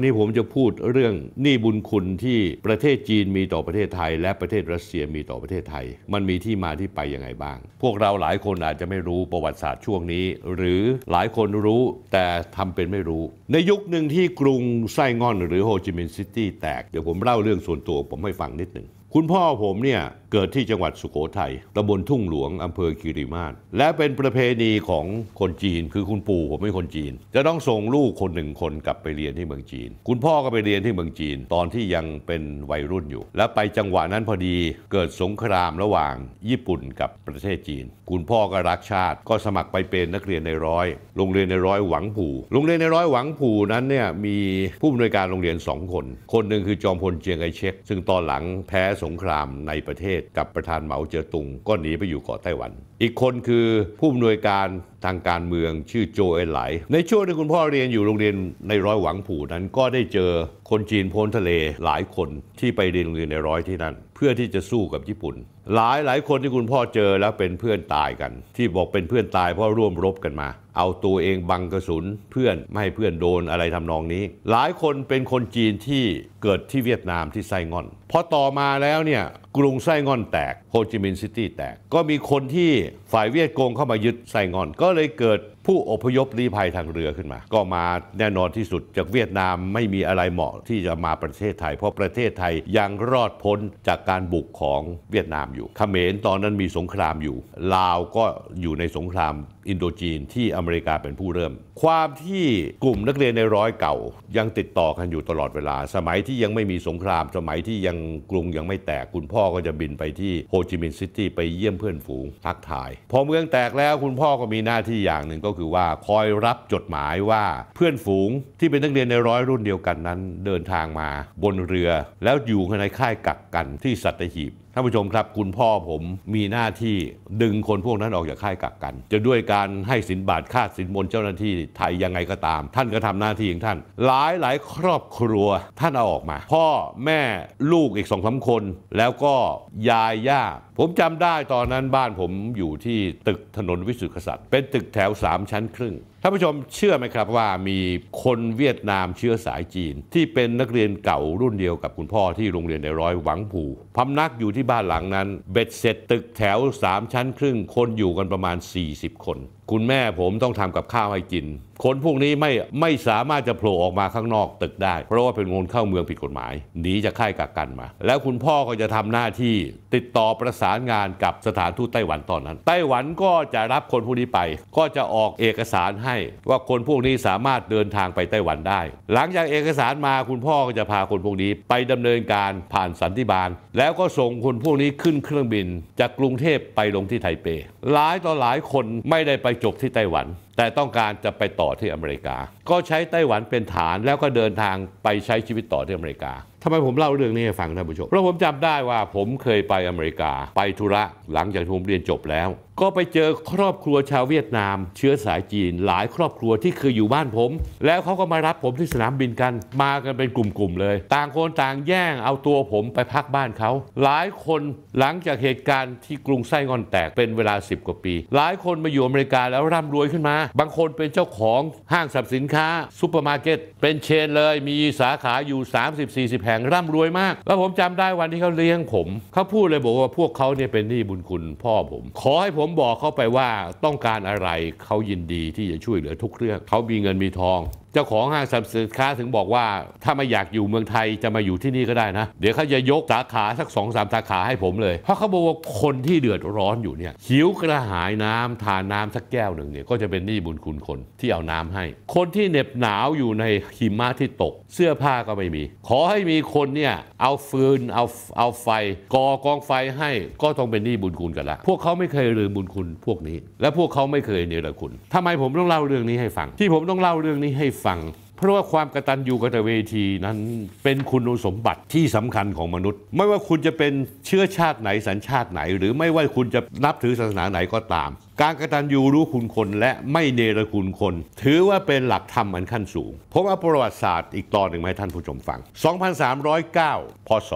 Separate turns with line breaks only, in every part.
ันนี้ผมจะพูดเรื่องหนี้บุญคุณที่ประเทศจีนมีต่อประเทศไทย และประเทศรัสเซียมีต่อประเทศไทย มันมีที่มาที่ไปยังไงบ้าง พวกเราหลายคนอาจจะไม่รู้ประวัติศาสตร์ช่วงนี้ หรือหลายคนรู้แต่ทำเป็นไม่รู้ ในยุคหนึ่งที่กรุงไซ้งอนหรือโฮจิมินห์ซิตี้แตกเดี๋ยวผมเล่าเรื่องส่วนตัวผมให้ฟังนิดหนึ่งคุณพ่อผมเนี่ยเกิดที่จังหวัดสุโขทัยตำบลทุ่งหลวงอำเภอคีรีมาศและเป็นประเพณีของคนจีน คือคุณปู่ผมเป็นคนจีน จะต้องส่งลูกคนหนึ่งคนกลับไปเรียนที่เมืองจีน คุณพ่อก็ไปเรียนที่เมืองจีน ตอนที่ยังเป็นวัยรุ่นอยู่ และไปจังหวะนั้นพอดีเกิดสงครามระหว่างญี่ปุ่นกับประเทศจีน คุณพ่อก็รักชาติก็สมัครไปเป็นนักเรียนในร้อย โรงเรียนในร้อยหวังผู่ โรงเรียนในร้อยหวังผู่นั้นเนี่ยมีผู้อำนวยการโรงเรียนสองคน คนหนึ่งคือจอมพลเจียงไคเชกซึ่งตอนหลังแพ้สงครามในประเทศศกับประธานเหมาเจ๋อตุงก็หนีไปอยู่เกาะไต้หวัน อีกคนคือผู้อำนวยการทางการเมืองชื่อโจเอไหล ในช่วงที่คุณพ่อเรียนอยู่โรงเรียนในร้อยหวังผู่นั้นก็ได้เจอคนจีนพ้นทะเลหลายคนที่ไปเรียนโรงเรียนในร้อยที่นั่นเพื่อที่จะสู้กับญี่ปุ่นหลายหลายคนที่คุณพ่อเจอแล้วเป็นเพื่อนตายกัน ที่บอกเป็นเพื่อนตายเพราะร่วมรบกันมา เอาตัวเองบังกระสุนเพื่อนไม่ให้เพื่อนโดนอะไรทำนองนี้ หลายคนเป็นคนจีนที่เกิดที่เวียดนามที่ไซงอนพอต่อมาแล้วเนี่ยกรุงไซงอนแตกโฮจิมินห์ซิตี้แตก ก็มีคนที่ฝ่ายเวียดกงเข้ามายึดไซงอนก็เลยเกิดผู้อพยพลี้ภัยทางเรือขึ้นมา ก็มาแน่นอนที่สุดจากเวียดนามไม่มีอะไรเหมาะที่จะมาประเทศไทย เพราะประเทศไทยยังรอดพ้นจากการบุกของเวียดนามอยู่เขมรตอนนั้นมีสงครามอยู่ ลาวก็อยู่ในสงครามอินโดจีนที่อเมริกาเป็นผู้เริ่ม ความที่กลุ่มนักเรียนในร้อยเก่า ยังติดต่อกันอยู่ตลอดเวลา สมัยที่ยังไม่มีสงครามสมัยที่ยังกรุงยังไม่แตก คุณพ่อก็จะบินไปที่โฮจิมินห์ซิตี้ไปเยี่ยมเพื่อนฝูงทักทาย พอเมืองแตกแล้วคุณพ่อก็มีหน้าที่อย่างหนึ่งก็คือว่าคอยรับจดหมายว่าเพื่อนฝูงที่เป็นนักเรียนในร้อยรุ่นเดียวกันนั้นเดินทางมา บนเรือ แล้วอยู่ในค่ายกักกันที่สัตหีบท่านผู้ชมครับคุณพ่อผมมีหน้าที่ ดึงคนพวกนั้นออกจากค่ายกักกัน จะด้วยการให้สินบาทค่าสินบนเจ้าหน้าที่ไทยยังไงก็ตาม ท่านก็ทำหน้าที่ของท่าน หลายหลายครอบครัวท่านเอาออกมา พ่อแม่ลูกอีกสองสาคน แล้วก็ยาย ย่า ผมจำได้ตอนนั้นบ้านผมอยู่ที่ตึกถนนวิสุทธิกษัตริย์เป็นตึกแถว 3 ชั้นครึ่งท่านผู้ชมเชื่อไหมครับว่ามีคนเวียดนามเชื้อสายจีน ที่เป็นนักเรียนเก่ารุ่นเดียวกับคุณพ่อที่โรงเรียนในร้อยหวังผูพำนักอยู่ที่บ้านหลังนั้น เบ็ดเสร็จตึกแถว 3 ชั้นครึ่งคนอยู่กันประมาณ 40 คนคุณแม่ผมต้องทำกับข้าวให้กิน คนพวกนี้ไม่ไม่สามารถจะโผล่ออกมาข้างนอกตึกได้ เพราะว่าเป็นคนเข้าเมืองผิดกฎหมายหนีจากค่ายกักกันมา แล้วคุณพ่อก็จะทำหน้าที่ ติดต่อประสานงานกับสถานทูตไต้หวันตอนนั้น ไต้หวันก็จะรับคนพวกนี้ไป ก็จะออกเอกสารให้ว่าคนพวกนี้สามารถเดินทางไปไต้หวันได้ หลังจากเอกสารมาคุณพ่อก็จะพาคนพวกนี้ไปดำเนินการผ่านสันติบาล แล้วก็ส่งคนพวกนี้ขึ้นเครื่องบินจากกรุงเทพไปลงที่ไทเป หลายต่อหลายคนไม่ได้ไปจบที่ไต้หวัน แต่ต้องการจะไปต่อที่อเมริกา ก็ใช้ไต้หวันเป็นฐานแล้วก็เดินทางไปใช้ชีวิตต่อที่อเมริกาทำไมผมเล่าเรื่องนี้ให้ฟังท่านผู้ชม เพราะผมจำได้ว่าผมเคยไปอเมริกา ไปธุระหลังจากผมเรียนจบแล้ว ก็ไปเจอครอบครัวชาวเวียดนาม เชื้อสายจีนหลายครอบครัวที่เคยอยู่บ้านผม แล้วเขาก็มารับผมที่สนามบินกัน มากันเป็นกลุ่มๆเลย ต่างคนต่างแย่งเอาตัวผมไปพักบ้านเขาหลายคนหลังจากเหตุการณ์ที่กรุงไส้งอนแตกเป็นเวลา 10 กว่าปี หลายคนมาอยู่อเมริกาแล้วร่ำรวยขึ้นมา บางคนเป็นเจ้าของห้างสรรพสินค้าซูเปอร์มาร์เก็ตเป็นเชนเลย มีสาขาอยู่30-40แห่ข็งร่ำรวยมาก แล้วผมจำได้วันที่เขาเลี้ยงผม เขาพูดเลยบอกว่าพวกเขาเนี่ยเป็นหนี้บุญคุณพ่อผม ขอให้ผมบอกเขาไปว่าต้องการอะไรเขายินดีที่จะช่วยเหลือทุกเรื่อง เขามีเงินมีทองจ้าของห้างสรรพสินค้าถึงบอกว่าถ้าไม่อยากอยู่เมืองไทยจะมาอยู่ที่นี่ก็ได้นะเดี๋ยวเขาจะยกสาขาสักสองสามสาขาให้ผมเลย เพราะเขาบอกว่าคนที่เดือดร้อนอยู่เนี่ยหิวกระหายน้ำทานน้าสักแก้วหนึ่งเนี่ยก็จะเป็นหนี้บุญคุณคนที่เอาน้ำให้ คนที่เหน็บหนาวอยู่ในหิมะที่ตกเสื้อผ้าก็ไม่มี ขอให้มีคนเนี่ยเอาฟืนเอาเอาไฟก่อกองไฟให้ก็ต้องเป็นหนี้บุญคุณกันละ พวกเขาไม่เคยลืมบุญคุณพวกนี้ และพวกเขาไม่เคยเนรคุณทำไมผมต้องเล่าเรื่องนี้ให้ฟัง ที่ผมต้องเล่าเรื่องนี้ให้ฟังเพราะว่าความกระตันยูกตเวทีนั้นเป็นคุณสมบัติที่สำคัญของมนุษย์ ไม่ว่าคุณจะเป็นเชื้อชาติไหน สัญชาติไหน หรือไม่ว่าคุณจะนับถือศาสนาไหนก็ตามการกระตันยูรู้คุณคนและไม่เนรคุณคน ถือว่าเป็นหลักธรรมอันขั้นสูง ผมเอาประวัติศาสตร์อีกตอนหนึ่งมาให้ท่านผู้ชมฟัง 2309พศ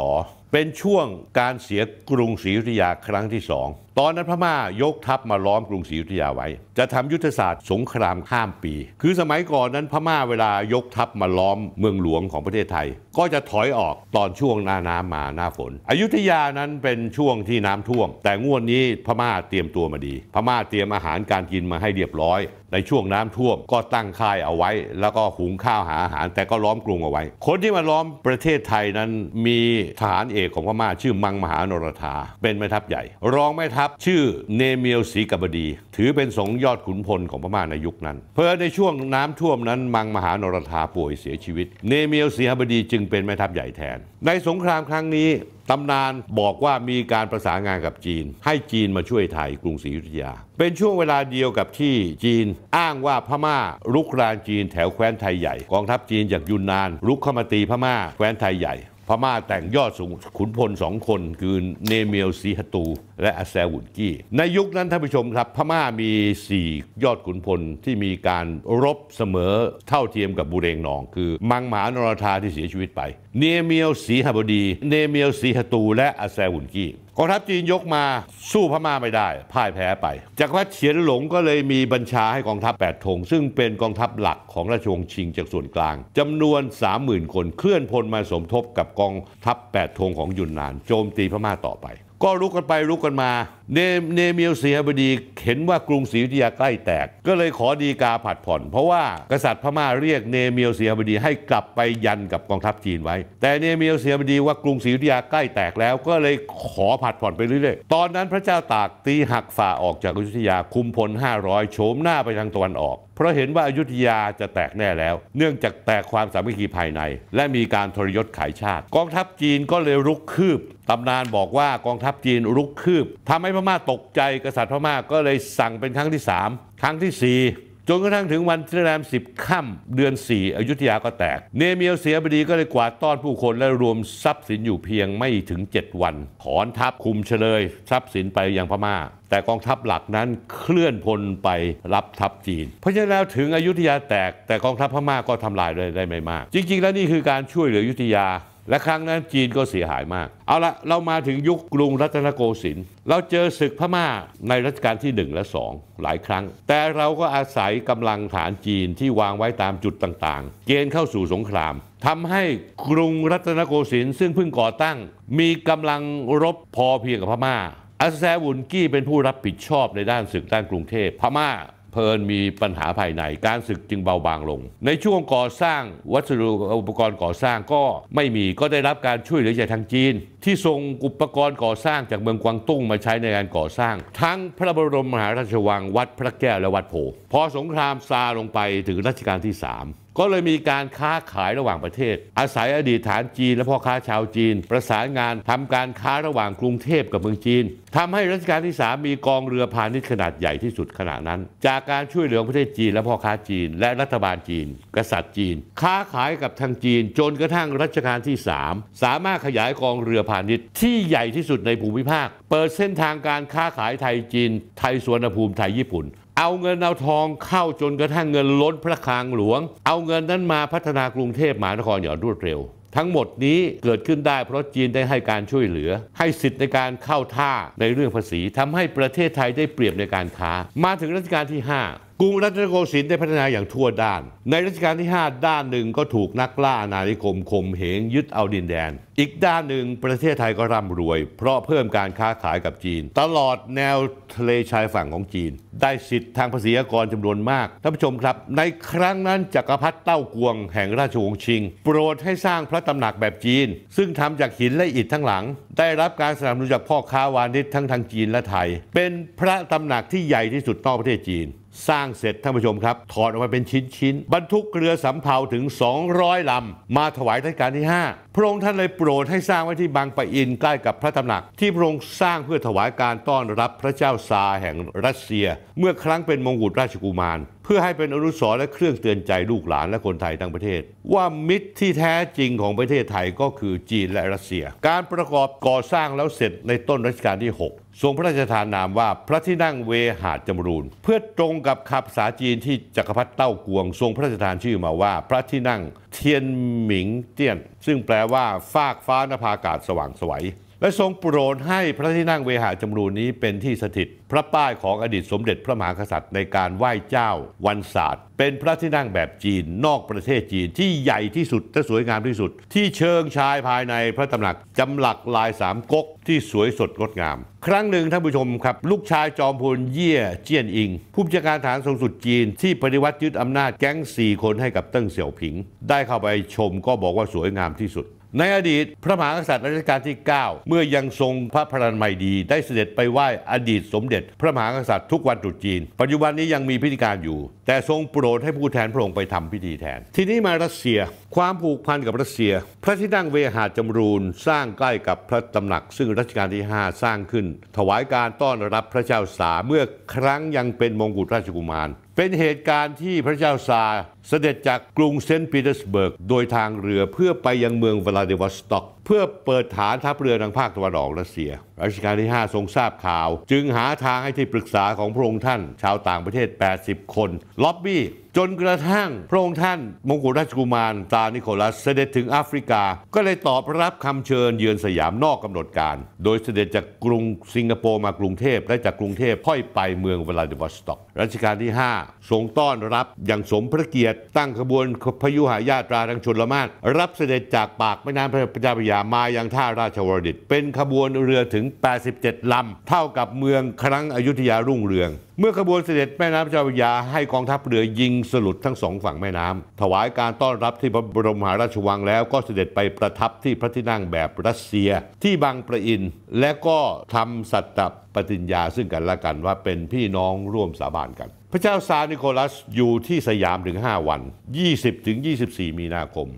เป็นช่วงการเสียกรุงศรีอยุธยาครั้งที่สอง ตอนนั้นพม่ายกทัพมาล้อมกรุงศรีอยุธยาไว้ จะทำยุทธศาสตร์สงครามข้ามปี คือสมัยก่อนนั้นพม่าเวลายกทัพมาล้อมเมืองหลวงของประเทศไทย ก็จะถอยออกตอนช่วงหน้าน้ามาหน้าฝน อยุธยานั้นเป็นช่วงที่น้ำท่วมแต่งวดนี้พม่าเตรียมตัวมาดีพม่าเตรียมอาหารการกินมาให้เรียบร้อยในช่วงน้ำท่วมก็ตั้งค่ายเอาไว้ แล้วก็หุงข้าวหาอาหารแต่ก็ล้อมกรุงเอาไว้ คนที่มาล้อมประเทศไทยนั้น มีทหารเอกของพม่า ชื่อมังมหานรธา เป็นแม่ทัพใหญ่ รองแม่ทัพชื่อเนเมียวศรีกบดี ถือเป็นสงยอดขุนพลของพม่าในยุคนั้น เพื่อในช่วงน้ำท่วมนั้นมังมหานรธาป่วยเสียชีวิต เนเมียวศรีกบดีจึงเป็นแม่ทัพใหญ่แทน ในสงครามครั้งนี้ตำนานบอกว่ามีการประสานงานกับจีน ให้จีนมาช่วยไทยกรุงศรีอยุธยาเป็นช่วงเวลาเดียวกับที่จีนอ้างว่าพม่าลุกรานจีนแถวแคว้นไทยใหญ่ กองทัพจีนจากยุนนาน ลุกเข้ามาตีพม่าแคว้นไทยใหญ่พม่าแต่งยอดสูงขุนพลสองคน คือ เนเมียลซีฮตูและอาแซวุนกี้ ในยุคนั้นท่านผู้ชมครับพม่ามี 4 ยอดขุนพลที่มีการรบเสมอเท่าเทียมกับบุเรงนอง คือมังหมานรธาที่เสียชีวิตไป เนเมียลสีหบดี เนเมียลสีฮตูและอาแซวุนกี้กองทัพจีนยกมาสู้พม่าไม่ได้ พ่ายแพ้ไป จากพระเฉียนหลงก็เลยมีบัญชาให้กองทัพ8ธงซึ่งเป็นกองทัพหลักของราชวงศ์ชิงจากส่วนกลางจำนวน 30,000 คนเคลื่อนพลมาสมทบกับกองทัพ8ธงของยุนนานโจมตีพม่าต่อไป ก็ลุกกันไปลุกกันมาเนเนเมียวเสียบดีเห็นว่ากรุงศรีอยุธยาใกล้แตก ก็เลยขอดีกาผัดผ่อน เพราะว่า กษัตริย์พม่าเรียกเนเมียวเสียบดีให้กลับไปยันกับกองทัพจีนไว้ แต่เนเมียวเสียบดีว่ากรุงศรีอยุธยาใกล้แตกแล้วก็เลยขอผัดผ่อนไปเรื่อย ๆ ตอนนั้นพระเจ้าตากตีหักฝ่าออกจากอยุธยาคุมพล 500โฉมหน้าไปทางตะวันออก เพราะเห็นว่าอยุธยาจะแตกแน่แล้ว เนื่องจากแตกความสามัคคีภายใน และมีการทรยศขายชาติ กองทัพจีนก็เลยรุกคืบตำนานบอกว่ากองทัพจีนรุกคืบทำให้พม่าตกใจกษัตริย์พม่าก็เลยสั่งเป็นครั้งที่3ครั้งที่4จนกระทั่งถึงวันที่แรมสิบค่ำเดือน 4 อยุธยาก็แตก เนเมียวเสียบดีก็เลยกวาดต้อนผู้คนและรวมทรัพย์สินอยู่เพียงไม่ถึง 7 วันถอนทัพคุมเฉลยทรัพย์สินไปยังพม่า แต่กองทัพหลักนั้นเคลื่อนพลไปรับทัพจีนเพราะฉะนั้นแล้วถึงอยุธยาแตก แต่กองทัพพม่าก็ทำลายได้ไม่มากจริงๆแล้วนี่คือการช่วยเหลืออยุธยาและครั้งนั้นจีนก็เสียหายมาก เอาละเรามาถึงยุคกรุงรัตนโกสินทร์เราเจอศึกพม่าในรัชกาลที่ 1 และ 2 หลายครั้ง แต่เราก็อาศัยกำลังฐานจีนที่วางไว้ตามจุดต่างๆเกณฑ์เข้าสู่สงครามทำให้กรุงรัตนโกสินทร์ซึ่งเพิ่งก่อตั้ง มีกำลังรบพอเพียงกับพม่าอาแซวุนกี้เป็นผู้รับผิดชอบในด้านศึกด้านกรุงเทพพม่าเพลินมีปัญหาภายในการศึกจึงเบาบางลง ในช่วงก่อสร้างวัสดุอุปกรณ์ก่อสร้างก็ไม่มีก็ได้รับการช่วยเหลือจากทางจีน ที่ส่งอุปกรณ์ก่อสร้างจากเมืองกวางตุ้งมาใช้ในการก่อสร้าง ทั้งพระบรมมหาราชวังวัดพระแก้วและวัดโพพอสงครามซาลงไปถึงรัชกาลที่ 3ก็เลยมีการค้าขายระหว่างประเทศ อาศัยอดีตฐานจีนและพ่อค้าชาวจีนประสานงานทำการค้าระหว่างกรุงเทพกับเมืองจีนทำให้รัชกาลที่ 3 มีกองเรือพาณิชย์ขนาดใหญ่ที่สุดขณะนั้น จากการช่วยเหลือประเทศจีนและพ่อค้าจีนและรัฐบาลจีนกษัตริย์จีนค้าขายกับทางจีนจนกระทั่งรัชกาลที่ 3 สามารถขยายกองเรือพาณิชย์ที่ใหญ่ที่สุดในภูมิภาค เปิดเส้นทางการค้าขายไทยจีน ไทยสวนภูมิไทยญี่ปุ่นเอาเงินเอาทองเข้าจนกระทั่งเงินล้นพระคลังหลวง เอาเงินนั้นมาพัฒนากรุงเทพมหานครอย่างรวดเร็ว ทั้งหมดนี้เกิดขึ้นได้เพราะจีนได้ให้การช่วยเหลือ ให้สิทธิ์ในการเข้าท่าในเรื่องภาษีทำให้ประเทศไทยได้เปรียบในการค้า มาถึงรัชกาลที่5กรุงรัตนโกสินทร์ได้พัฒนาอย่างทั่วด้าน ในรัชกาลที่ 5 ด้านหนึ่งก็ถูกนักล่าอาณานิคมข่มเหงยึดเอาดินแดน อีกด้านหนึ่งประเทศไทยก็ร่ำรวยเพราะเพิ่มการค้าขายกับจีน ตลอดแนวทะเลชายฝั่งของจีน ได้สิทธิ์ทางภาษีกรจำนวนมากท่านผู้ชมครับ ในครั้งนั้นจักรพรรดิเต้ากวงแห่งราชวงศ์ชิง โปรดให้สร้างพระตำหนักแบบจีน ซึ่งทำจากหินและอิฐทั้งหลัง ได้รับการสนับสนุนจากพ่อค้าวานิชทั้งทางจีนและไทย เป็นพระตำหนักที่ใหญ่ที่สุดนอกประเทศจีนสร้างเสร็จท่านผู้ชมครับถอดออกมาเป็นชิ้นชิ้นบรรทุกเรือสำเภาถึง 200ลำมาถวายท่านการที่ 5 พระองค์ท่านเลยโปรดให้สร้างไว้ที่บางปะอินใกล้กับพระตำหนัก ที่พระองค์สร้างเพื่อถวายการต้อนรับพระเจ้าซาแห่งรัสเซีย เมื่อครั้งเป็นมงกุฎราชกุมาร เพื่อให้เป็นอนุสรณ์และเครื่องเตือนใจลูกหลานและคนไทยทั้งประเทศ ว่ามิตรที่แท้จริงของประเทศไทยก็คือจีนและรัสเซีย การประกอบก่อสร้างแล้วเสร็จในต้นรัชกาลที่ 6ทรงพระราชทานนามว่าพระที่นั่งเวหาจมรูนเพื่อตรงกับคำภาษาจีนที่จักรพรรดิเต้ากวง ทรงพระราชทานชื่อมาว่าพระที่นั่งเทียนหมิงเตี้ยน ซึ่งแปลว่าฟากฟ้านภาอากาศสว่างสวยและทรงโปรดให้พระที่นั่งเวหาจำรูนนี้เป็นที่สถิต พระป้ายของอดีตสมเด็จพระมหากษัตริย์ ในการไหว้เจ้าวันศาสตร์ เป็นพระที่นั่งแบบจีนนอกประเทศจีนที่ใหญ่ที่สุดและสวยงามที่สุด ที่เชิงชายภายในพระตำหนักจำหลักลายสามก๊กที่สวยสดงดงาม ครั้งหนึ่งท่านผู้ชมครับ ลูกชายจอมพลเยี่ยเจียนอิงผู้บัญชาการฐานสูงสุดจีน ที่ปฏิวัติยึดอำนาจแก๊งสี่คนให้กับเติ้งเสี่ยวผิง ได้เข้าไปชมก็บอกว่าสวยงามที่สุดในอดีตพระมหากษัตริย์รัชกาลที่ 9 เมื่อยังทรงพระพรนณม่ดี ได้เสด็จไปไหว้อดีตสมเด็จ พระมหากษัตริย์ทุกวันตรุษจีน ปัจจุบันนี้ยังมีพิธีการอยู่ แต่ทรงโปรดให้ผู้แทนพระองค์ไปทำพิธีแทน ทีนี้มารัสเซีย ความผูกพันกับรัสเซีย พระที่นั่งเวหาจารูนสร้างใกล้กับพระตำหนัก ซึ่งรัชกาลที่ 5 สร้างขึ้น ถวายการต้อนรับพระเจ้าสา เมื่อครั้งยังเป็นมงกุฎราชกุมารเป็นเหตุการณ์ที่พระเจ้าซาเสด็จจากกรุงเซนต์ปีเตอร์สเบิร์กโดยทางเรือเพื่อไปยังเมืองวลาดิวอสต็อกเพื่อเปิดฐานทัพเรือทางภาคตะวันออกรัสเซีย รัชกาลที่ 5 ทรงทราบข่าว จึงหาทางให้ที่ปรึกษาของพระองค์ท่าน ชาวต่างประเทศ 80 คนล็อบบี้จนกระทั่ง พระองค์ท่านมงกุฎราชกุมารตานิโคลัสเสด็จถึงแอฟริกา ก็เลยตอบรับคำเชิญเยือนสยามนอกกำหนดการ โดยเสด็จจากกรุงสิงคโปร์มากรุงเทพและจากกรุงเทพพ่อยไปเมืองวลาดิวอสตอก รัชกาลที่5ทรงต้อนรับอย่างสมพระเกียรติ ตั้งขบวนพยุหายาตราทางชนละมารรับเสด็จจากปากแม่น้ำพระยาามายังท่าราชวรดิตเป็นขบวนเรือถึง 87 ลำเท่ากับเมืองครั้งอยุธยารุ่งเรือง เมื่อขบวนเสด็จแม่น้ำเจ้าพระยา ให้กองทัพเรือยิงสลุดทั้งสองฝั่งแม่น้ำถวายการต้อนรับที่พระบรมมหาราชวังแล้วก็เสด็จไปประทับที่พระที่นั่งแบบรัสเซียที่บางประอินและก็ทำสัตตปฏิญญาซึ่งกันและกันว่าเป็นพี่น้องร่วมสาบานกันพระเจ้าซานิโคลัสอยู่ที่สยามถึง 5 วัน 20ถึง24 มีนาคม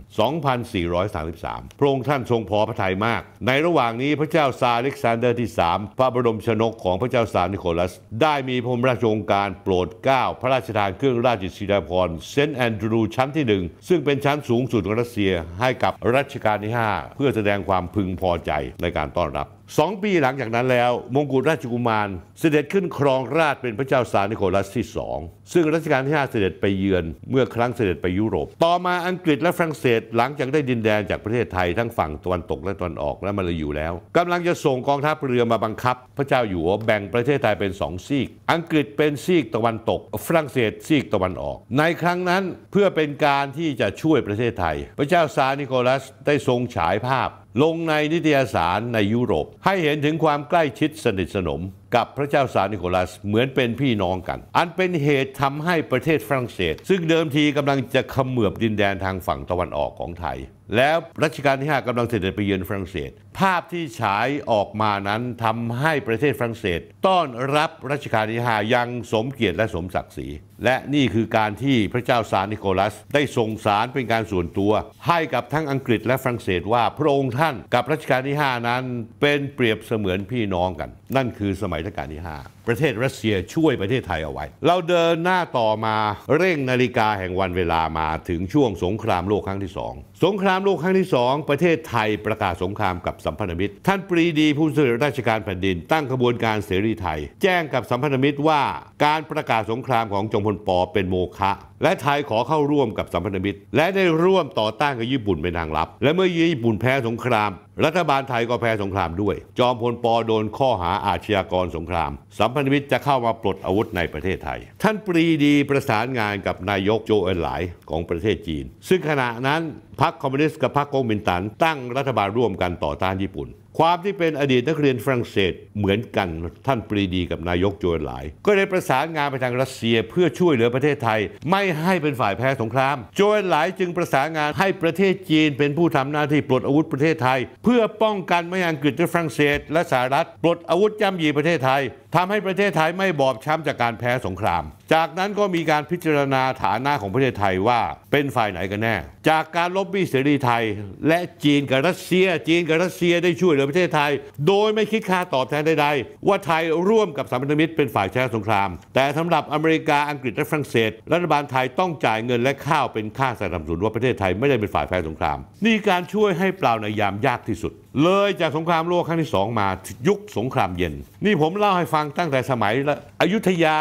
2433 พระองค์ท่านทรงพอพระทัยมาก ในระหว่างนี้พระเจ้าซาเล็กซานเดอร์ที่ 3 พระบรมชนกของพระเจ้าซานิโคลัส ได้มีพระราชองการโปรดเกล้าพระราชทานเครื่องราชสีดาพรเซนต์แอนดรูชั้นที่ 1 ซึ่งเป็นชั้นสูงสุดของรัสเซียให้กับรัชกาลที่ 5 เพื่อแสดงความพึงพอใจในการต้อนรับสองปีหลังจากนั้นแล้ว มงกุฎราชกุมารเสด็จขึ้นครองราชเป็นพระเจ้าซานิโคลัสที่สอง2ซึ่งรัชกาลที่ 5 เสด็จไปเยือน เมื่อครั้งเสด็จไปยุโรป ต่อมาอังกฤษและฝรั่งเศสหลังจากได้ดินแดนจากประเทศไทยทั้งฝั่งตะวันตกและตะวันออกและมาลายูแล้ว กำลังจะส่งกองทัพเรือมาบังคับ พระเจ้าอยู่หัวแบ่งประเทศไทยเป็น2ซีกอังกฤษเป็นซีกตะวันตก ฝรั่งเศสซีกตะวันออก ในครั้งนั้นเพื่อเป็นการที่จะช่วยประเทศไทย พระเจ้าซานิโคลัสได้ทรงฉายภาพ ลงในนิตยสารในยุโรป ให้เห็นถึงความใกล้ชิดสนิทสนมกับพระเจ้าซานิโคลัสเหมือนเป็นพี่น้องกัน อันเป็นเหตุทำให้ประเทศฝรั่งเศส ซึ่งเดิมทีกำลังจะขมือบดินแดนทางฝั่งตะวันออกของไทย แล้วรัชกาลที่5กำลังเสด็จไปเยือนฝรั่งเศสภาพที่ฉายออกมานั้นทำให้ประเทศฝรั่งเศส ต้อนรับรัชกาลที่5ยังสมเกียรติและสมศักดิ์ศรี และนี่คือการที่พระเจ้าซานิโคลัส ได้ส่งสารเป็นการส่วนตัวให้กับทั้งอังกฤษและฝรั่งเศส ว่าพระองค์ท่านกับรัชกาลที่5นั้นเป็นเปรียบเสมือนพี่น้องกัน นั่นคือสมัยมัยรัชกาลที่ 5 ประเทศรัสเซียช่วยประเทศไทยเอาไว้ เราเดินหน้าต่อมาเร่งนาฬิกาแห่งวันเวลามาถึงช่วงสงครามโลกครั้งที่ 2 สงครามโลกครั้งที่ 2 ประเทศไทยประกาศสงครามกับสัมพันธมิตร ท่านปรีดีผู้สื่อราชการแผ่นดิน ตั้งขบวนการเสรีไทย แจ้งกับสัมพันธมิตรว่า การประกาศสงครามของจงพลปอเป็นโมฆะและไทยขอเข้าร่วมกับสัมพันธมิตรและได้ร่วมต่อต้านกับญี่ปุ่นเป็นทางลับ และเมื่อญี่ปุ่นแพ้สงครามรัฐบาลไทยก็แพ้สงครามด้วย จอมพลปอโดนข้อหาอาชญากรสงคราม สัมพันธมิตรจะเข้ามาปลดอาวุธในประเทศไทย ท่านปรีดีประสานงานกับนายกโจเอินหลาย ของประเทศจีน ซึ่งขณะนั้นพรรคคอมมิวนิสต์กับพรรคก๊กมินตั๋นตั้งรัฐบาลร่วมกันต่อต้านญี่ปุ่นความที่เป็นอดีตนักเรียนฝรั่งเศสเหมือนกันท่านปรีดีกับนายกโจรหลาย ก็ได้ประสานงานไปทางรัสเซียเพื่อช่วยเหลือประเทศไทยไม่ให้เป็นฝ่ายแพ้สงคราม โจรหลายจึงประสานงานให้ประเทศจีนเป็นผู้ทำหน้าที่ปลดอาวุธประเทศไทย เพื่อป้องกันไม่ให้อังกฤษแฝรั่งเศสและสหรัฐปลดอาวุธย่ำยีประเทศไทย ทำให้ประเทศไทยไม่บอบช้ำจากการแพ้สงครามจากนั้นก็มีการพิจารณาฐานะของประเทศไทยว่าเป็นฝ่ายไหนกันแน่จากการลบบี้เสรีไทยและจีนกับรัสเซีย จีนกับรัสเซียได้ช่วยเหลือประเทศไทย โดยไม่คิดค่าตอบแทนใดๆว่าไทยร่วมกับสามพันธมิตรเป็นฝ่ายชนะสงคราม แต่สำหรับอเมริกาอังกฤษและฝรั่งเศสรัฐบาลไทยต้องจ่ายเงินและข้าวเป็นค่าสนับสนุนว่าประเทศไทยไม่ได้เป็นฝ่ายแพ้สงครามนี่การช่วยให้เปล่าในยามยากที่สุดเลยจากสงครามโลกครั้งที่สองมายุคสงครามเย็น นี่ผมเล่าให้ฟังตั้งแต่สมัยอยุธยา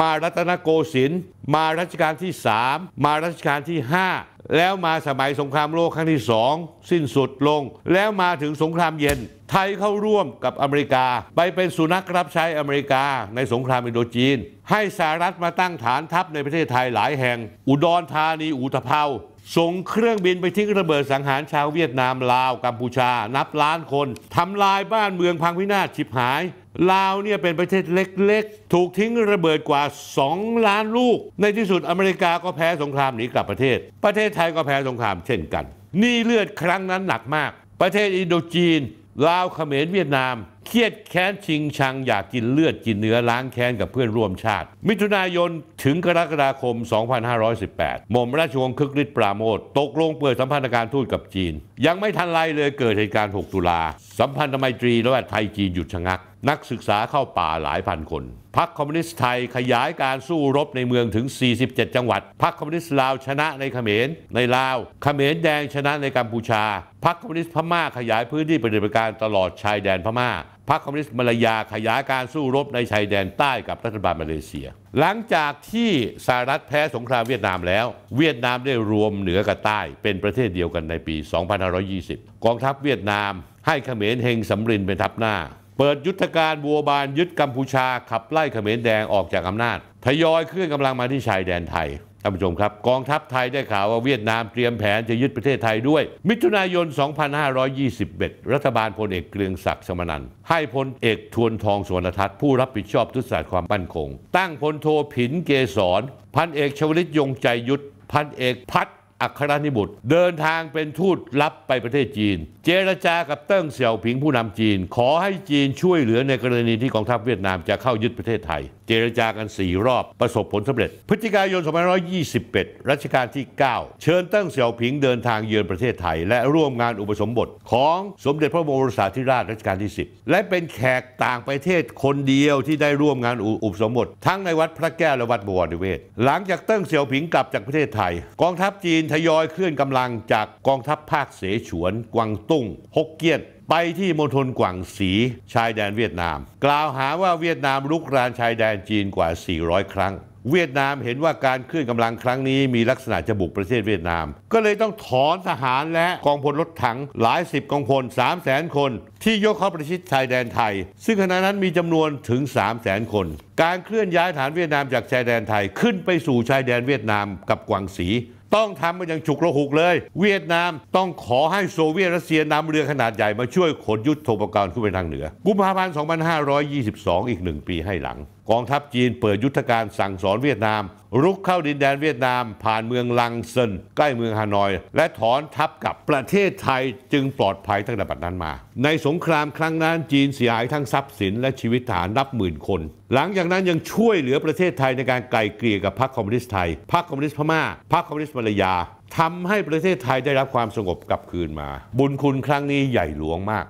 มารัตนโกสินทร์มารัชกาลที่สามมารัชกาลที่ห้าแล้วมาสมัยสงครามโลกครั้งที่สองสิ้นสุดลง แล้วมาถึงสงครามเย็น ไทยเข้าร่วมกับอเมริกาไปเป็นสุนัขรับใช้อเมริกาในสงครามอินโดจีน ให้สหรัฐมาตั้งฐานทัพในประเทศไทยหลายแห่ง อุดรธานีอุตภเปาส่งเครื่องบินไปทิ้งระเบิดสังหารชาวเวียดนามลาวกัมพูชานับล้านคนทำลายบ้านเมืองพังพินาศฉิบหายลาวเนี่ยเป็นประเทศเล็กๆ ถูกทิ้งระเบิดกว่า2ล้านลูก ในที่สุดอเมริกาก็แพ้สงครามหนีกลับประเทศ ประเทศไทยก็แพ้สงครามเช่นกัน นี่เลือดครั้งนั้นหนักมาก ประเทศอินโดจีนลาวเขมรเวียดนามเครียดแค้นชิงชังอยากกินเลือดกินเนื้อล้างแค้นกับเพื่อนร่วมชาติ มิถุนายนถึงกรกฎาคม 2518 หม่อมราชวงศ์คึกฤทธิ์ปราโมทตกลงเปิดสัมพันธการทูตกับจีน ยังไม่ทันไรเลยเกิดเหตุการณ์6ตุลาสัมพันธไมตรีระหว่างไทยจีนหยุดชะงักนักศึกษาเข้าป่าหลายพันคนพรรคคอมมิวนิสต์ไทยขยายการสู้รบในเมืองถึง 47 จังหวัด พรรคคอมมิวนิสต์ลาวชนะในเขมร ในลาว เขมรแดงชนะในกัมพูชาพรรคคอมมิวนิสต์พม่าขยายพื้นที่ปฏิบัติการตลอดชายแดนพม่า พรรคคอมมิวนิสต์มาลายาขยายการสู้รบในชายแดนใต้กับรัฐบาลมาเลเซีย หลังจากที่สหรัฐแพ้สงครามเวียดนามแล้ว เวียดนามได้รวมเหนือกับใต้ เป็นประเทศเดียวกันในปี2520 กองทัพเวียดนาม ให้เขมรเฮงสำรินเป็นทัพหน้าเปิดยุทธการบัวบานยึดกัมพูชาขับไล่เขมรแดงออกจากอำนาจทยอยเคลื่อนกำลังมาที่ชายแดนไทยท่านผู้ชมครับกองทัพไทยได้ข่าวว่าเวียดนามเตรียมแผนจะยึดประเทศไทยด้วยมิถุนายน 2521 รัฐบาลพลเอกเกรียงศักดิ์สมนัน ให้พลเอกทวนทองสวนทัศน์ผู้รับผิดชอบทุตศาสตร์ความมั่นคงตั้งพลโทผินเกษรพันเอกชวลิตยงใจยุทธพันเอกพัฒอัครนิบุตร เดินทางเป็นทูตรับไปประเทศจีน เจรจากับเติ้งเสี่ยวผิงผู้นำจีน ขอให้จีนช่วยเหลือในกรณีที่กองทัพเวียดนามจะเข้ายึดประเทศไทยเจรจากัน 4 รอบประสบผลสำเร็จพฤศจิกายน2521 รัชกาลที่ 9 เชิญเติ้งเสี่ยวผิงเดินทางเยือนประเทศไทย และร่วมงานอุปสมบทของสมเด็จพระบรมสาธิราช รัชกาลที่ 10 และเป็นแขกต่างประเทศคนเดียวที่ได้ร่วมงานอุปสมบททั้งในวัดพระแก้วและวัดบวรนิเวศ หลังจากเติ้งเสี่ยวผิงกลับจากประเทศไทย กองทัพจีนทยอยเคลื่อนกำลังจากกองทัพภาคเสฉวน กวางตุ้งฮกเกี้ยนไปที่มณฑลกวางสี ชายแดนเวียดนาม กล่าวหาว่าเวียดนามลุกรานชายแดนจีนกว่า 400 ครั้ง เวียดนามเห็นว่าการเคลื่อนกำลังครั้งนี้มีลักษณะจะบุกประเทศเวียดนาม ก็เลยต้องถอนทหารและกองพลรถถังหลายสิบกองพล3 0 0แสนคนที่ยกเข้าประชิดชายแดนไทย ซึ่งขณะนั้นมีจำนวนถึง 3 0 0แสนคน การเคลื่อนย้ายฐานเวียดนามจากชายแดนไทยขึ้นไปสู่ชายแดนเวียดนามกับกวางสีต้องทำมันอย่างฉุกระหุกเลย เวียดนามต้องขอให้โซเวียตรัสเซียนำเรือขนาดใหญ่มาช่วยขนยุทธโภคกรณ์ขึ้นไปทางเหนือ กุมภาพันธ์ 2522 อีกหนึ่งปีให้หลังกองทัพจีนเปิดยุทธการสั่งสอนเวียดนามรุกเข้าดินแดนเวียดนาม ผ่านเมืองลังเซินใกล้เมืองฮานอย และถอนทัพกับประเทศไทยจึงปลอดภัยตั้งแต่บัดนั้นมา ในสงครามครั้งนั้นจีนเสียหายทั้งทรัพย์สินและชีวิตฐารนับหมื่นคน หลังจากนั้นยังช่วยเหลือประเทศไทยในการไกล่เกลี่ยกับพรรคคอมมิวนิสต์ไทยพรรคคอมมิวนิสต์พม่าพรรคคอมมิวนิสต์มาลายาทำให้ประเทศไทยได้รับความสงบกลับคืนมาบุญคุณครั้งนี้ใหญ่หลวงมาก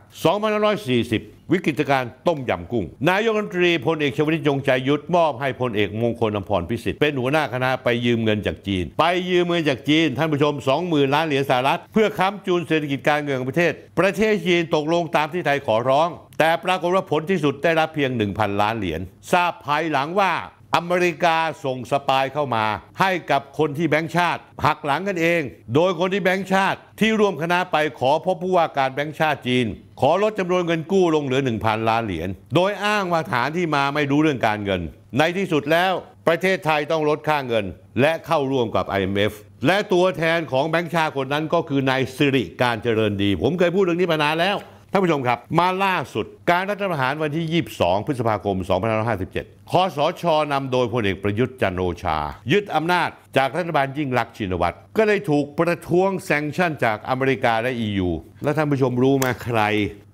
2540วิกฤตการต้มยำกุ้ง นายกรัฐมนตรีพลเอกชวลิตยงใจยุทธมอบให้พลเอก มงคลอภรพิสิทธิ์เป็นหัวหน้าคณะไปยืมเงินจากจีน ไปยืมเงินจากจีน ท่านผู้ชม 20,000ล้านเหรียญสหรัฐ เพื่อค้ำจูนเศรษฐกิจการเงินของประเทศ ประเทศจีนตกลงตามที่ไทยขอร้อง แต่ปรากฏว่าผลที่สุดได้รับเพียง1,000ล้านเหรียญทราบภายหลังว่าอเมริกาส่งสปายเข้ามา ให้กับคนที่แบงค์ชาติหักหลังกันเอง โดยคนที่แบงค์ชาติที่ร่วมคณะไปขอพบผู้ว่าการแบงค์ชาติจีน ขอลดจำนวนเงินกู้ลงเหลือ 1,000 ล้านเหรียญ โดยอ้างว่าฐานที่มาไม่รู้เรื่องการเงิน ในที่สุดแล้ว ประเทศไทยต้องลดค่าเงิน และเข้าร่วมกับ IMF และตัวแทนของแบงค์ชาติคนนั้นก็คือนายสิริการเจริญดี ผมเคยพูดเรื่องนี้มานานแล้วท่านผู้ชมครับ มาล่าสุด การรัฐประหารวันที่ 22 พฤษภาคม 2557คอสชนำโดยพลเอกประยุทธ์จันโอชา ยึดอำนาจจากรัฐบาลยิ่งลักษณ์ชินวัตรก็เลยถูกประท้วงแซงชั่นจากอเมริกาและ EU และท่านผู้ชมรู้ไหมใคร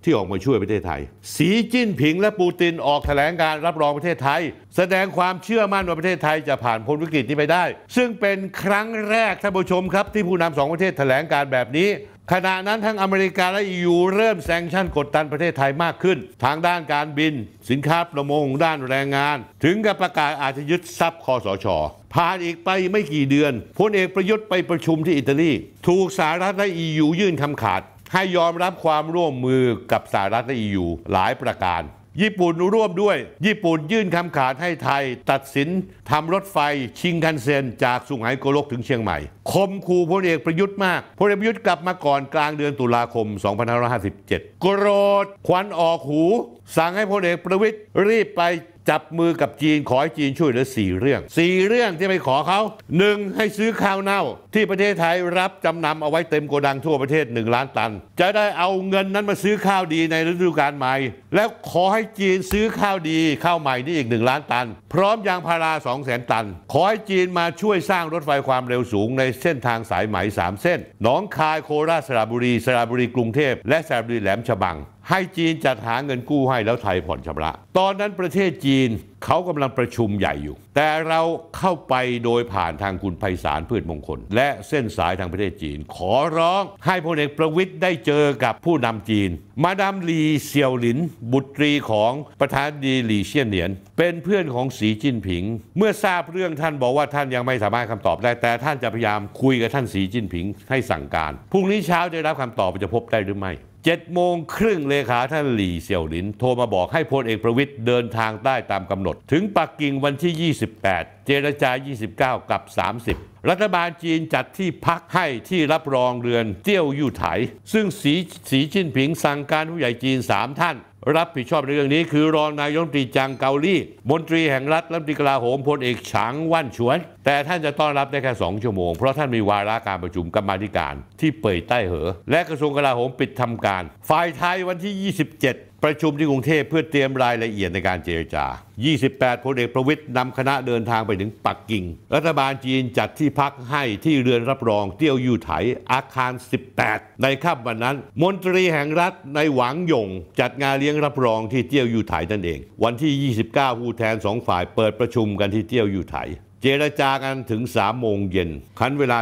ที่ออกมาช่วยประเทศไทย สีจิ้นผิงและปูตินออกแถลงการรับรองประเทศไทย แสดงความเชื่อมั่นว่าประเทศไทยจะผ่านพ้นวิกฤตนี้ไปได้ ซึ่งเป็นครั้งแรกท่านผู้ชมครับที่ผู้นำสองประเทศแถลงการแบบนี้ขณะนั้นทั้งอเมริกาและยูเริ่มแซงชั่นกดดันประเทศไทยมากขึ้น ทางด้านการบิน สินค้าประมงด้านแรงงาน ถึงกับประกาศอาจจะยึดทรัพย์คอสชผ่านอีกไปไม่กี่เดือนพลเอกประยุทธ์ไปประชุมที่อิตาลี ถูกสหรัฐและยูยื่นคำขาด ให้ยอมรับความร่วมมือกับสหรัฐและยูหลายประการญี่ปุ่นร่วมด้วย ญี่ปุ่นยื่นคำขาดให้ไทยตัดสินทำรถไฟชิงคันเซ็นจากสุไหงโกลกถึงเชียงใหม่ คมคูพลเอกประยุทธ์มากพลเอกประยุทธ์กลับมาก่อนกลางเดือนตุลาคม 2557โกรธ ควันออกหู สั่งให้พลเอกประวิทย์รีบไปจับมือกับจีนขอให้จีนช่วยเหลือสี่เรื่องสี่เรื่องที่ไปขอเขาหนึ่งให้ซื้อข้าวเน่าที่ประเทศไทยรับจำนำเอาไว้เต็มโกดังทั่วประเทศ 1 ล้านตัน จะได้เอาเงินนั้นมาซื้อข้าวดีในฤดูกาลใหม่ แล้วขอให้จีนซื้อข้าวดีข้าวใหม่นี่อีก 1 ล้านตัน พร้อมยางพาราสองแสนตัน ขอให้จีนมาช่วยสร้างรถไฟความเร็วสูงในเส้นทางสายไหม3เส้นหนองคายโคราชสระบุรีสระบุรีกรุงเทพและสระบุรีแหลมฉบังให้จีนจัดหาเงินกู้ให้แล้วไทยผ่อนชำระ ตอนนั้นประเทศจีน เขากำลังประชุมใหญ่อยู่ แต่เราเข้าไปโดยผ่านทางคุณไพศาลพืชมงคล และเส้นสายทางประเทศจีน ขอร้อง ให้พลเอกประวิทย์ได้เจอกับผู้นำจีน มาดามลีเซียวหลิน บุตรีของประธานดีหลีเชียนเหนียนเป็นเพื่อนของสีจิ้นผิง เมื่อทราบเรื่องท่านบอกว่าท่านยังไม่สามารถคำตอบได้ แต่ท่านจะพยายามคุยกับท่านสีจิ้นผิง ให้สั่งการพรุ่งนี้เช้าจะรับคำตอบจะพบได้หรือไม่เจ็ดโมงครึ่งเลขาท่านหลี่เสี่ยวหลิน โทรมาบอกให้พลเอกประวิทย์เดินทางใต้ตามกำหนด ถึงปักกิ่งวันที่ 28 เจรจา 29 กับ 30 รัฐบาลจีนจัดที่พักให้ที่รับรองเรือนเจี้ยวยู่ไถ ซึ่งสีสีจิ้นผิงสั่งการผู้ใหญ่จีน 3 ท่านรับผิดชอบในเรื่องนี้คือรองนายมนตรีจางเกาลี่ มนตรีแห่งรัฐรัฐมนตรีกลาโหมพลเอกฉางว่านชวน แต่ท่านจะต้อนรับได้แค่สองชั่วโมง เพราะท่านมีวาระการประชุมกรรมธิการที่เปิดใต้เหอ และกระทรวงกลาโหมปิดทำการ ฝ่ายไทยวันที่ 27ประชุมที่กรุงเทพเพื่อเตรียมรายละเอียดในการเจรจา 28พลเอกประวิทย์นำคณะเดินทางไปถึงปักกิ่ง รัฐบาลจีนจัดที่พักให้ที่เรือนรับรองเตี้ยวยู่ไถ อาคาร 18 ในค่ำวันนั้น มนตรีแห่งรัฐในหวังหยงจัดงานเลี้ยงรับรองที่เตี้ยวยู่ไถนั่นเอง วันที่ 29ผู้แทนสองฝ่ายเปิดประชุมกันที่เตี้ยวยู่ไถเจรจากันถึง3โมงเย็นคันเวลา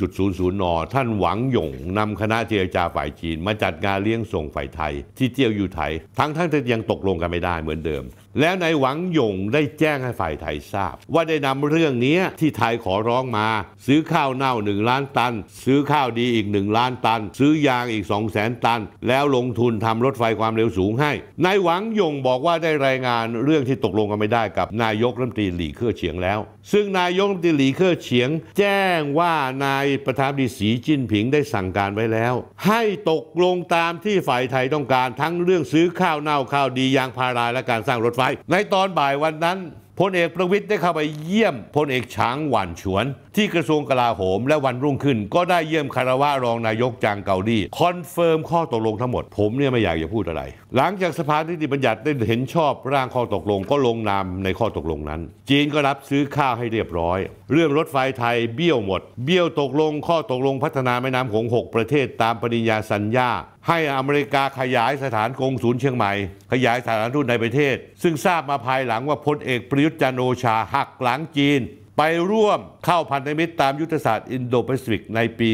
17.00นท่านหวังหยงนำคณะเจรจาฝ่ายจีนมาจัดงานเลี้ยงส่งฝ่ายไทย ที่เจียวอยู่ไทย ทั้งทั้งที่ยังตกลงกันไม่ได้เหมือนเดิมแล้วนายหวังหยงได้แจ้งให้ฝ่ายไทยทราบ ว่าได้นำเรื่องนี้ที่ไทยขอร้องมา ซื้อข้าวเน่าหนึ่งล้านตัน ซื้อข้าวดีอีกหนึ่งล้านตัน ซื้อยางอีกสองแสนตัน แล้วลงทุนทำรถไฟความเร็วสูงให้นายหวังหยงบอกว่าได้รายงานเรื่องที่ตกลงกันไม่ได้กับนายกรัฐมนตรีหลี่เค่อเฉียงแล้ว ซึ่งนายกรัฐมนตรีหลี่เค่อเฉียง แจ้งว่านายประธานดีสีจิ้นผิงได้สั่งการไว้แล้ว ให้ตกลงตามที่ฝ่ายไทยต้องการทั้งเรื่องซื้อข้าวเน่าข้าวดียางพาราและการสร้างรถฟในตอนบ่ายวันนั้นพลเอกประวิทย์ได้เข้าไปเยี่ยมพลเอกช้างหวานฉวนที่กระทรวงกลาโหมและวันรุ่งขึ้นก็ได้เยี่ยมคารวะรองนายกจางเกาลีคอนเฟิร์มข้อตกลงทั้งหมดผมเนี่ยไม่อยากจะพูดอะไร หลังจากสภานิติบัญญัติได้เห็นชอบร่างข้อตกลงก็ลงนามในข้อตกลงนั้น จีนก็รับซื้อข้าวให้เรียบร้อย เรื่องรถไฟไทยเบี้ยวหมด เบี้ยวตกลงข้อตกลงพัฒนาแม่น้ำโขงหกประเทศ ตามปริญญาสัญญา ให้อเมริกาขยายสถานกงศูนย์เชียงใหม่ขยายสถานทูตในประเทศ ซึ่งทราบมาภายหลังว่าพลเอกประยุทธ์จันโอชาหักหลังจีนไปร่วมเข้าพันธมิตรตามยุทธศาสตร์อินโดแปซิฟิกในปี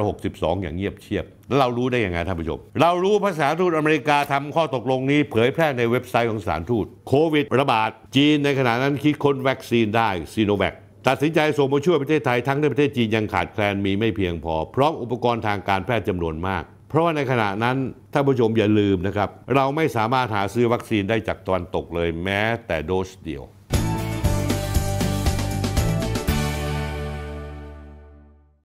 2562 อย่างเงียบเชียบ แล้วเรารู้ได้ยังไงท่านผู้ชม เรารู้ภาษาทูตอเมริกาทำข้อตกลงนี้เผยแพร่ในเว็บไซต์ของสารทูตโควิดระบาด จีนในขณะนั้นคิดค้นวัคซีนได้ซีโนแวคตัดสินใจส่งมาช่วยประเทศไทย ทั้งในประเทศจีนยังขาดแคลนมีไม่เพียงพอ พร้อมอุปกรณ์ทางการแพทย์จำนวนมาก เพราะว่าในขณะนั้นท่านผู้ชมอย่าลืมนะครับเราไม่สามารถหาซื้อวัคซีนได้จากตะวันตกเลยแม้แต่โดสเดียว